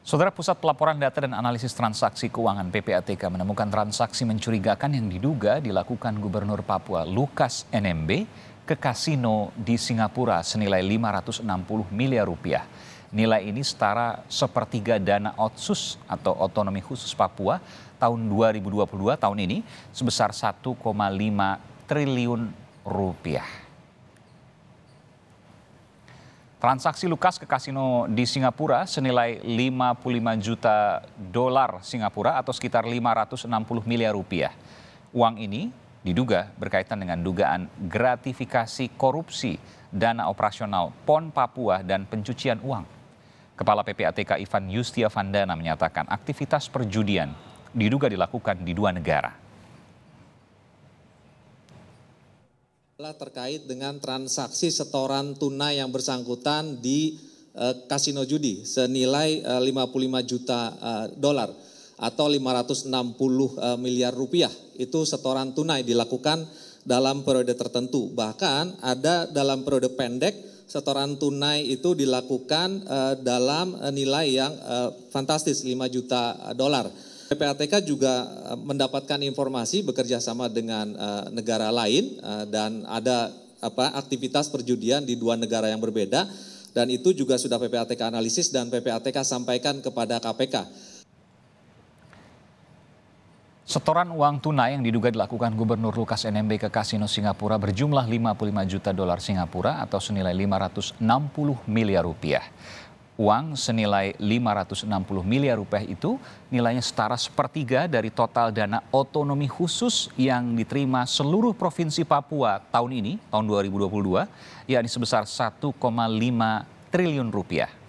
Saudara Pusat Pelaporan Data dan Analisis Transaksi Keuangan PPATK menemukan transaksi mencurigakan yang diduga dilakukan Gubernur Papua Lukas NMB ke kasino di Singapura senilai 560 miliar rupiah. Nilai ini setara sepertiga dana otsus atau otonomi khusus Papua tahun 2022 tahun ini sebesar 1,5 triliun rupiah. Transaksi Lukas ke kasino di Singapura senilai 55 juta dolar Singapura atau sekitar 560 miliar rupiah. Uang ini diduga berkaitan dengan dugaan gratifikasi korupsi dana operasional PON Papua dan pencucian uang. Kepala PPATK Ivan Yustia Vandana menyatakan aktivitas perjudian diduga dilakukan di dua negara. adalah terkait dengan transaksi setoran tunai yang bersangkutan di eh, kasino judi senilai 55 eh, juta eh, dolar atau 560 miliar rupiah. Itu setoran tunai dilakukan dalam periode tertentu. Bahkan ada dalam periode pendek setoran tunai itu dilakukan dalam nilai yang fantastis 5 juta dolar PPATK juga eh, mendapatkan informasi bekerja sama dengan uh, negara lain uh, dan ada apa aktivitas perjudian di dua negara yang berbeda dan itu juga sudah PPATK analisis dan PPATK sampaikan kepada KPK. Setoran uang tunai yang diduga dilakukan Gubernur Lukas NMB ke kasino Singapura berjumlah 55 juta dolar Singapura atau senilai 560 miliar rupiah. Uang senilai 560 miliar rupiah itu nilainya setara sepertiga dari total dana otonomi khusus yang diterima seluruh provinsi Papua tahun ini, tahun 2022, yakni sebesar 1,5 triliun rupiah.